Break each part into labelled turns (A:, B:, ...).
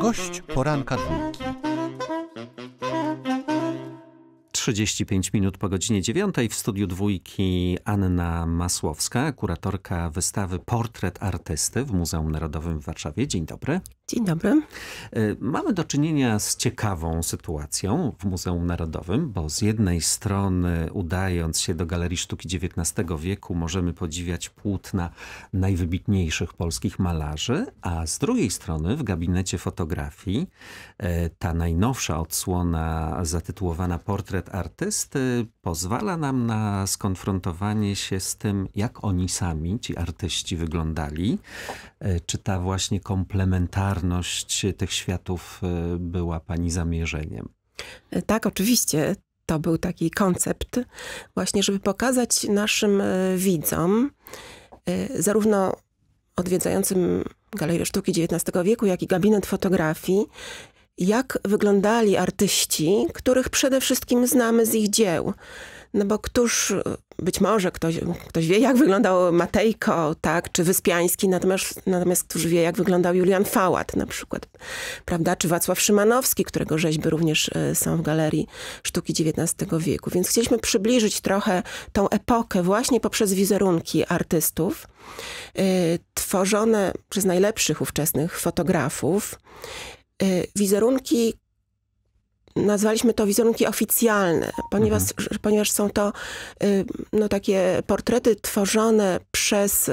A: Gość
B: poranka dwójki. 35 minut po godzinie 9 w studiu dwójki Anna Masłowska, kuratorka wystawy Portret artysty w Muzeum Narodowym w Warszawie. Dzień dobry. Dzień dobry. E, mamy do czynienia z ciekawą sytuacją w Muzeum Narodowym, bo z jednej strony, udając się do Galerii Sztuki XIX wieku, możemy podziwiać płótna najwybitniejszych polskich malarzy, a z drugiej strony, w gabinecie fotografii, e, ta najnowsza odsłona zatytułowana Portret artysty pozwala nam na skonfrontowanie się z tym, jak oni sami, ci artyści, wyglądali. E, czy ta właśnie komplementarna solidarność tych światów e, była pani zamierzeniem.
A: E, tak, oczywiście. To był taki koncept, właśnie, żeby pokazać naszym e, widzom, zarówno odwiedzającym Galerię Sztuki XIX wieku, jak i gabinet fotografii, jak wyglądali artyści, których przede wszystkim znamy z ich dzieł. No bo któż, być może ktoś, ktoś wie, jak wyglądał Matejko, tak, czy Wyspiański, natomiast, natomiast któż wie, jak wyglądał Julian Fałat na przykład, prawda, czy Wacław Szymanowski, którego rzeźby również e, są w Galerii Sztuki XIX wieku. Więc chcieliśmy przybliżyć trochę tą epokę właśnie poprzez wizerunki artystów, e, tworzone przez najlepszych ówczesnych fotografów, e, wizerunki, nazwaliśmy to wizerunki oficjalne, ponieważ, mhm. ponieważ są to y, no, takie portrety tworzone przez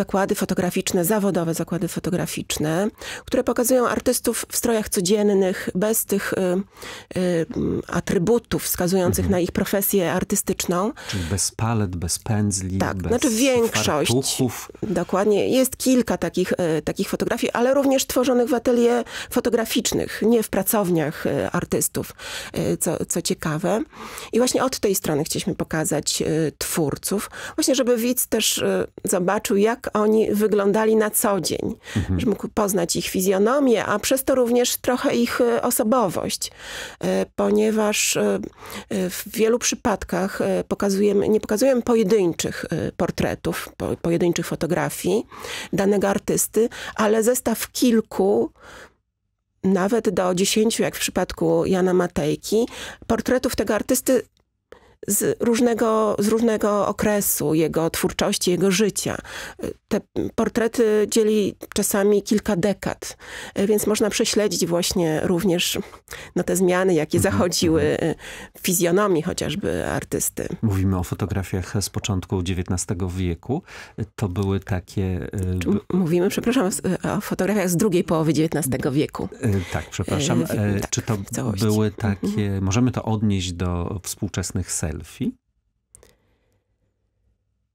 A: zakłady fotograficzne, zawodowe zakłady fotograficzne, które pokazują artystów w strojach codziennych, bez tych y, y, atrybutów wskazujących mhm. na ich profesję artystyczną.
B: Czyli bez palet, bez pędzli, tak, bez znaczy większość. Fartuchów.
A: Dokładnie. Jest kilka takich, y, takich fotografii, ale również tworzonych w atelier fotograficznych, nie w pracowniach y, artystów, y, co, co ciekawe. I właśnie od tej strony chcieliśmy pokazać y, twórców, właśnie żeby widz też zobaczył, jak jak oni wyglądali na co dzień, mhm. że mógł poznać ich fizjonomię, a przez to również trochę ich e, osobowość, e, ponieważ e, w wielu przypadkach pokazujemy, nie pokazujemy pojedynczych portretów, pojedynczych fotografii danego artysty, ale zestaw kilku, nawet do dziesięciu, jak w przypadku Jana Matejki, portretów tego artysty z różnego, z różnego okresu jego twórczości, jego życia. Te portrety dzieli czasami kilka dekad, więc można prześledzić właśnie również no, te zmiany, jakie mhm. zachodziły w mhm. fizjonomii chociażby artysty.
B: Mówimy o fotografiach z początku XIX wieku. To były takie...
A: E, mówimy, przepraszam, e, o fotografiach z drugiej połowy XIX wieku.
B: E, tak, przepraszam. tak, Czy to były mhm. takie... Mhm. Możemy to odnieść do współczesnych serii? selfie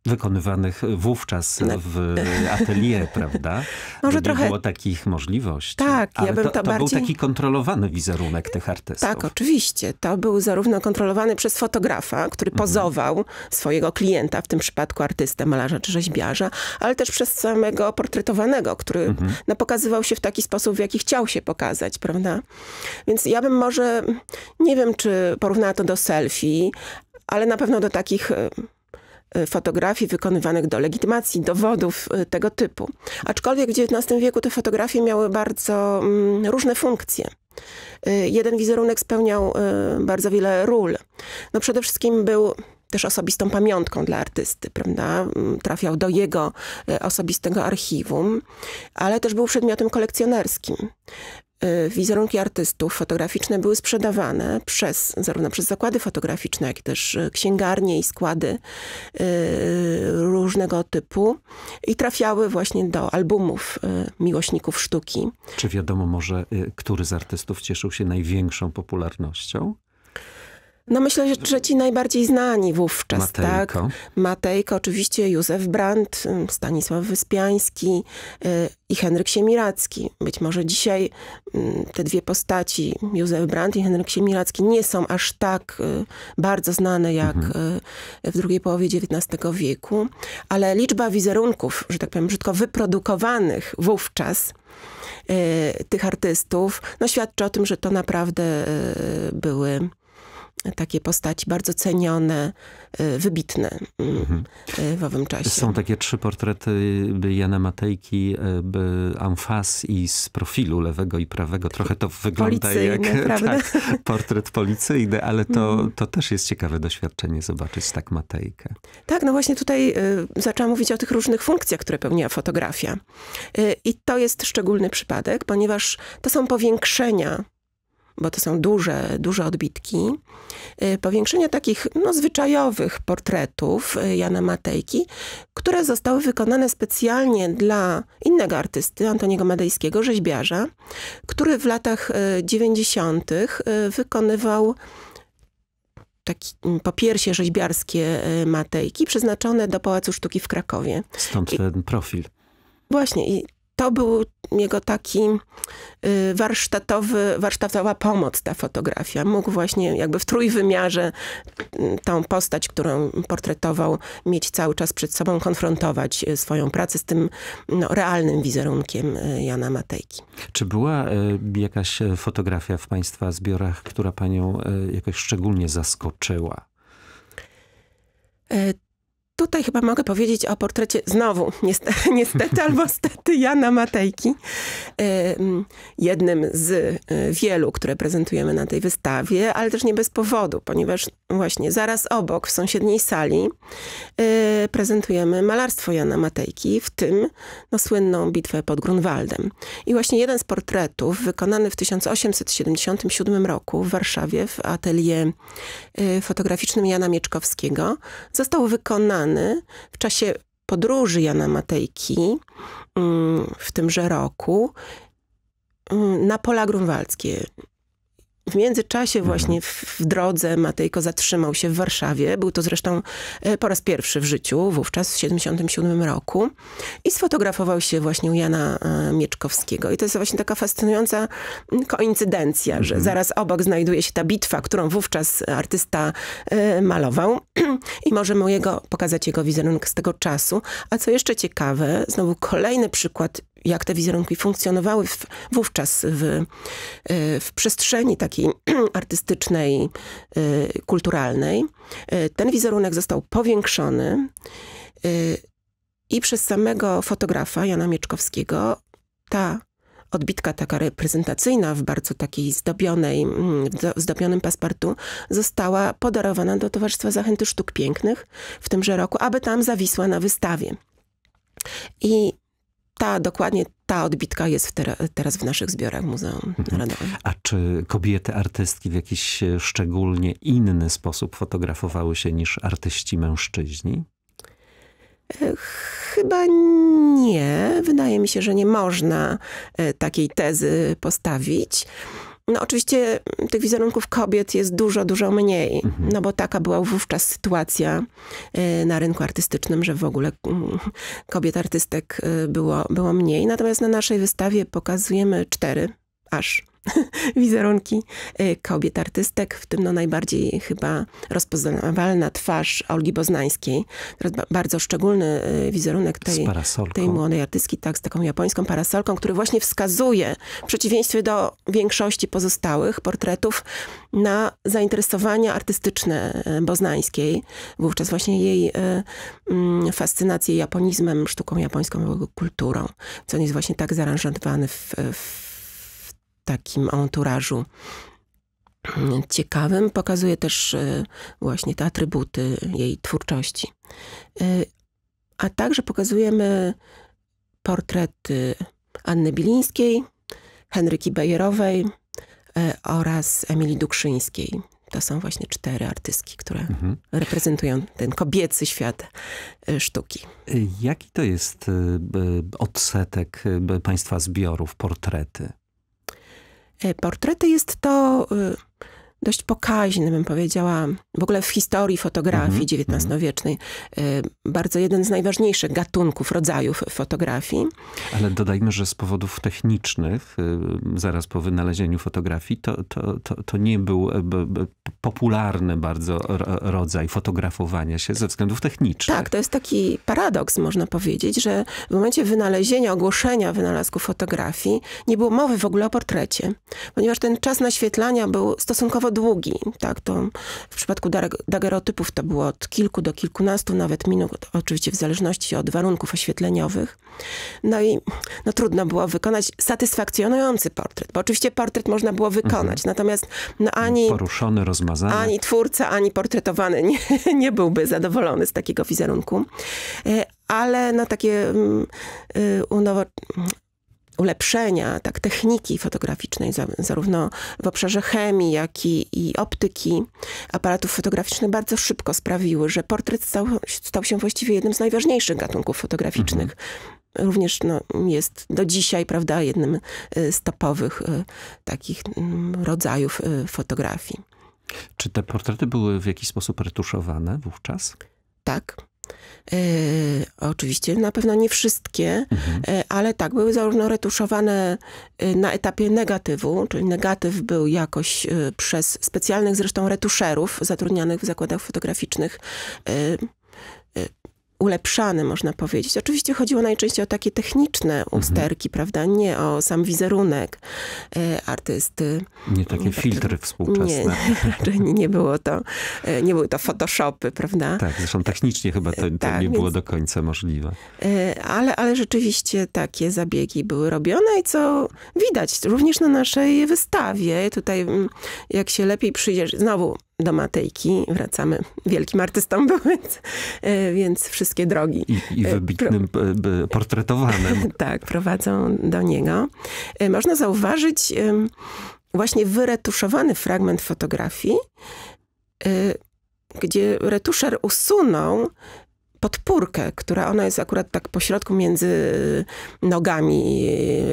B: wykonywanych wówczas w atelier, prawda? Może trochę... Nie było takich możliwości. Tak, Ale ja bym to, to, to bardziej... był taki kontrolowany wizerunek tych artystów. Tak,
A: oczywiście. To był zarówno kontrolowany przez fotografa, który mhm. pozował mhm. swojego klienta, w tym przypadku artystę, malarza czy rzeźbiarza, ale też przez samego portretowanego, który mhm. no, pokazywał się w taki sposób, w jaki chciał się pokazać, prawda? Więc ja bym może, nie wiem, czy porównała to do selfie, ale na pewno do takich e, e, fotografii wykonywanych do legitymacji, dowodów e, tego typu. Aczkolwiek w XIX wieku te fotografie miały bardzo mm, różne funkcje. Jeden wizerunek spełniał bardzo wiele ról. No przede wszystkim był też osobistą pamiątką dla artysty, prawda? Mm, trafiał do jego osobistego archiwum, ale też był przedmiotem kolekcjonerskim. Y, wizerunki artystów fotograficzne były sprzedawane przez, zarówno przez zakłady fotograficzne, jak też y, księgarnie i składy y, różnego typu i trafiały właśnie do albumów miłośników sztuki.
B: Czy wiadomo może, który z artystów cieszył się największą popularnością?
A: No myślę, że ci najbardziej znani wówczas, tak? Matejko. tak? Matejko, oczywiście Józef Brandt, Stanisław Wyspiański y, i Henryk Siemiracki. Być może dzisiaj te dwie postaci, Józef Brandt i Henryk Siemiracki, nie są aż tak y, bardzo znane jak mhm. y, w drugiej połowie XIX wieku, ale liczba wizerunków, że tak powiem brzydko, wyprodukowanych wówczas, tych artystów, no świadczy o tym, że to naprawdę były takie postaci bardzo cenione, y, wybitne mm, mhm. y, w owym czasie. Są
B: takie trzy portrety Jana Matejki, y, Amfas i z profilu lewego i prawego. Trochę to wygląda policyjny, jak tak, portret policyjny, ale to, mhm. to też jest ciekawe doświadczenie zobaczyć tak Matejkę.
A: Tak, no właśnie tutaj zaczęłam mówić o tych różnych funkcjach, które pełniła fotografia. I to jest szczególny przypadek, ponieważ to są powiększenia bo to są duże, duże odbitki. Y, powiększenia takich no, zwyczajowych portretów y, Jana Matejki, które zostały wykonane specjalnie dla innego artysty, Antoniego Madejskiego, rzeźbiarza, który w latach 90. Y, wykonywał taki mm, popiersie rzeźbiarskie Matejki, przeznaczone do Pałacu Sztuki w Krakowie.
B: Stąd ten I, profil.
A: Właśnie i to był jego taki y, warsztatowy, warsztatowa pomoc, ta fotografia. Mógł właśnie jakby w trójwymiarze mm, tą postać, którą portretował, mieć cały czas przed sobą, konfrontować y, swoją pracę z tym no, realnym wizerunkiem y, Jana Matejki.
B: Czy była jakaś fotografia w Państwa zbiorach, która Panią jakoś szczególnie zaskoczyła?
A: E, tutaj chyba mogę powiedzieć o portrecie znowu, niestety, niestety albo stety Jana Matejki. Jednym z e, wielu, które prezentujemy na tej wystawie, ale też nie bez powodu, ponieważ właśnie zaraz obok, w sąsiedniej sali e, prezentujemy malarstwo Jana Matejki, w tym no, słynną bitwę pod Grunwaldem. I właśnie jeden z portretów, wykonany w 1877 roku w Warszawie w atelier e, fotograficznym Jana Mieczkowskiego, został wykonany zmiany w czasie podróży Jana Matejki mm, w tymże roku mm, na pola grunwaldzkie. W międzyczasie mhm. właśnie w, w drodze Matejko zatrzymał się w Warszawie. Był to zresztą e, po raz pierwszy w życiu, wówczas w 1977 roku. I sfotografował się właśnie u Jana e, Mieczkowskiego. I to jest właśnie taka fascynująca koincydencja, że mhm. zaraz obok znajduje się ta bitwa, którą wówczas artysta e, malował. I możemy mu jego, pokazać jego wizerunek z tego czasu. A co jeszcze ciekawe, znowu kolejny przykład jak te wizerunki funkcjonowały w, wówczas w, e, w przestrzeni takiej artystycznej, e, kulturalnej. E, ten wizerunek został powiększony i przez samego fotografa Jana Mieczkowskiego ta odbitka taka reprezentacyjna w bardzo takiej zdobionej, mm, zdobionym paszportu została podarowana do Towarzystwa Zachęty Sztuk Pięknych w tymże roku, aby tam zawisła na wystawie. I ta, dokładnie ta odbitka jest w teraz w naszych zbiorach Muzeum mhm. Narodowym.
B: A czy kobiety artystki w jakiś szczególnie inny sposób fotografowały się niż artyści mężczyźni?
A: E, chyba nie. Wydaje mi się, że nie można e, takiej tezy postawić. No oczywiście mm, tych wizerunków kobiet jest dużo, dużo mniej, mhm. no bo taka była wówczas sytuacja e, na rynku artystycznym, że w ogóle mm, kobiet artystek e, było, było mniej. Natomiast na naszej wystawie pokazujemy cztery aż wizerunki y, kobiet artystek, w tym no najbardziej chyba rozpoznawalna twarz Olgi Boznańskiej. Teraz bardzo szczególny y, wizerunek tej, tej młodej artystki, tak, z taką japońską parasolką, który właśnie wskazuje, w przeciwieństwie do większości pozostałych portretów, na zainteresowania artystyczne y, Boznańskiej. Wówczas właśnie jej mm, fascynację japonizmem, sztuką japońską, kulturą, co jest właśnie tak zaaranżowany w, w takim anturażu ciekawym. Pokazuje też e, właśnie te atrybuty jej twórczości. E, a także pokazujemy portrety Anny Bilińskiej, Henryki Bejerowej e, oraz Emilii Dukrzyńskiej. To są właśnie cztery artystki, które mhm. reprezentują ten kobiecy świat sztuki.
B: Jaki to jest odsetek państwa zbiorów, portrety?
A: E, portrety jest to y, dość pokaźny, bym powiedziała, w ogóle w historii fotografii mhm, mhm. XIX-wiecznej, y, bardzo jeden z najważniejszych gatunków, rodzajów fotografii.
B: Ale dodajmy, że z powodów technicznych, y, zaraz po wynalezieniu fotografii, to, to, to, to nie był e, popularny bardzo rodzaj fotografowania się ze względów technicznych.
A: Tak, to jest taki paradoks, można powiedzieć, że w momencie wynalezienia, ogłoszenia wynalazku fotografii nie było mowy w ogóle o portrecie, ponieważ ten czas naświetlania był stosunkowo stosunkowo długi. Tak, to w przypadku dagerotypów to było od kilku do kilkunastu nawet minut, oczywiście w zależności od warunków oświetleniowych. No i no, trudno było wykonać satysfakcjonujący portret, bo oczywiście portret można było mhm. wykonać, mhm. natomiast no, ani...
B: Poruszony, rozmazany. Ani
A: twórca, ani portretowany nie, nie byłby zadowolony z takiego wizerunku e, ale no takie um, um, ulepszenia tak, techniki fotograficznej, zarówno w obszarze chemii, jak i, i optyki aparatów fotograficznych bardzo szybko sprawiły, że portret stał, stał się właściwie jednym z najważniejszych gatunków fotograficznych. Mhm również no, jest do dzisiaj, prawda, jednym y, z topowych y, takich mm, rodzajów y, fotografii.
B: Czy te portrety były w jakiś sposób retuszowane wówczas?
A: Tak. E, oczywiście, na pewno nie wszystkie, mhm. E, ale tak, były zarówno retuszowane e, na etapie negatywu, czyli negatyw był jakoś przez specjalnych zresztą retuszerów zatrudnianych w zakładach fotograficznych ulepszany, można powiedzieć. Oczywiście chodziło najczęściej o takie techniczne mhm. usterki, mhm. prawda? Nie o sam wizerunek e, artysty. Nie
B: takie filtry współczesne. Nie,
A: raczej nie było to, e, nie były to photoshopy, prawda?
B: Tak, zresztą technicznie chyba to, to tak, nie było więc... do końca możliwe.
A: E, ale, ale rzeczywiście takie zabiegi były robione i co widać również na naszej wystawie. Tutaj mm, jak się lepiej przyjrzeć, znowu do Matejki, wracamy wielkim artystą byłem, więc, e, więc wszystkie drogi. I, i e, wybitnym
B: pro... E, portretowanym.
A: tak, prowadzą do niego. Można zauważyć właśnie wyretuszowany fragment fotografii, gdzie retuszer usunął podpórkę, która ona jest akurat tak pośrodku między y, nogami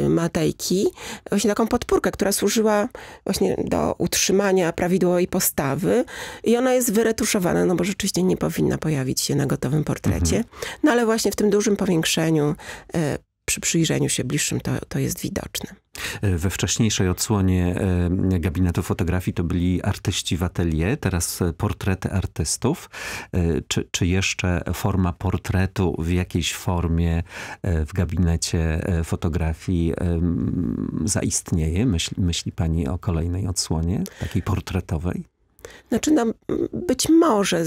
A: y, Matejki. Właśnie taką podpórkę, która służyła właśnie do utrzymania prawidłowej postawy i ona jest wyretuszowana, no bo rzeczywiście nie powinna pojawić się na gotowym portrecie. Mhm. No ale właśnie w tym dużym powiększeniu y, przy przyjrzeniu się bliższym to, to jest widoczne.
B: E, we wcześniejszej odsłonie e, gabinetu fotografii to byli artyści w atelier, teraz e, portrety artystów. Czy, czy jeszcze forma portretu w jakiejś formie w gabinecie fotografii zaistnieje? Myśli, myśli pani o kolejnej odsłonie, takiej portretowej?
A: Znaczy, no, być może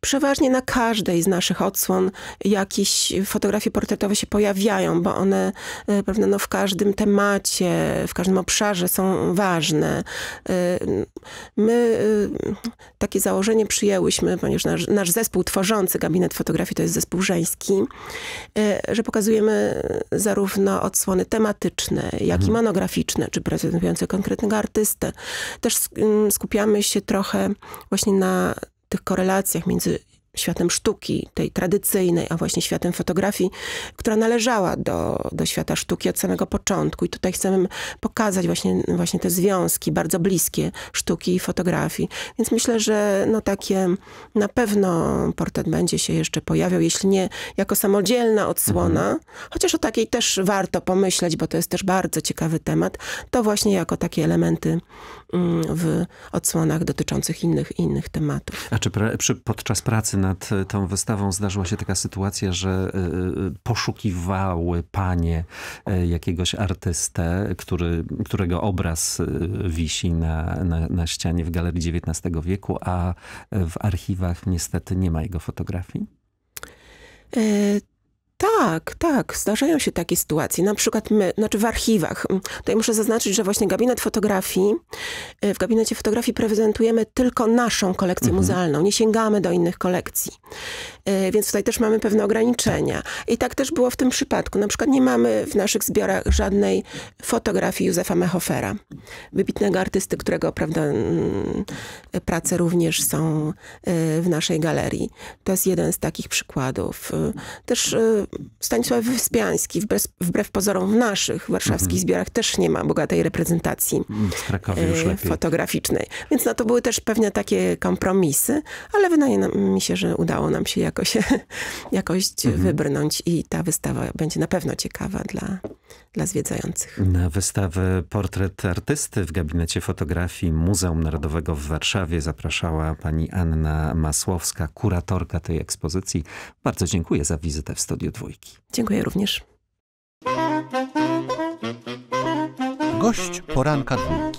A: przeważnie na każdej z naszych odsłon jakieś fotografie portretowe się pojawiają, bo one e, prawda, no, w każdym temacie, w każdym obszarze są ważne. E, my e, takie założenie przyjęłyśmy, ponieważ nasz, nasz zespół tworzący gabinet fotografii to jest zespół żeński, że pokazujemy zarówno odsłony tematyczne, jak i mhm. monograficzne, czy prezentujące konkretnego artystę. Też mm, skupiamy się trochę właśnie na tych korelacjach między światem sztuki, tej tradycyjnej, a właśnie światem fotografii, która należała do, do świata sztuki od samego początku. I tutaj chcemy pokazać właśnie, właśnie te związki bardzo bliskie sztuki i fotografii. Więc myślę, że no takie na pewno portret będzie się jeszcze pojawiał, jeśli nie jako samodzielna odsłona, mhm. chociaż o takiej też warto pomyśleć, bo to jest też bardzo ciekawy temat, to właśnie jako takie elementy Mm, w odsłonach dotyczących innych innych tematów.
B: A czy pra przy, podczas pracy nad e, tą wystawą zdarzyła się taka sytuacja, że y, poszukiwały panie y, jakiegoś artystę, który, którego obraz wisi na, na, na ścianie w Galerii XIX wieku, a w archiwach niestety nie ma jego fotografii?
A: Y tak, tak, zdarzają się takie sytuacje. Na przykład my, znaczy w archiwach. Mm, tutaj muszę zaznaczyć, że właśnie gabinet fotografii, y, w gabinecie fotografii prezentujemy tylko naszą kolekcję mhm. muzealną. Nie sięgamy do innych kolekcji. Y, więc tutaj też mamy pewne ograniczenia. I tak też było w tym przypadku. Na przykład nie mamy w naszych zbiorach żadnej fotografii Józefa Mehofera, wybitnego artysty, którego prawda, mm, prace również są y, w naszej galerii. To jest jeden z takich przykładów. Też Stanisław Wyspiański, wbrew, wbrew pozorom w naszych warszawskich mhm. zbiorach też nie ma bogatej reprezentacji mm, e, fotograficznej. Więc no to były też pewne takie kompromisy, ale wydaje mi się, że udało nam się jakoś, jakoś mhm. wybrnąć i ta wystawa będzie na pewno ciekawa dla dla zwiedzających.
B: Na wystawę Portret Artysty w Gabinecie Fotografii Muzeum Narodowego w Warszawie zapraszała pani Anna Masłowska, kuratorka tej ekspozycji. Bardzo dziękuję za wizytę w Studiu Dwójki.
A: Dziękuję również.
B: Gość poranka dwójki.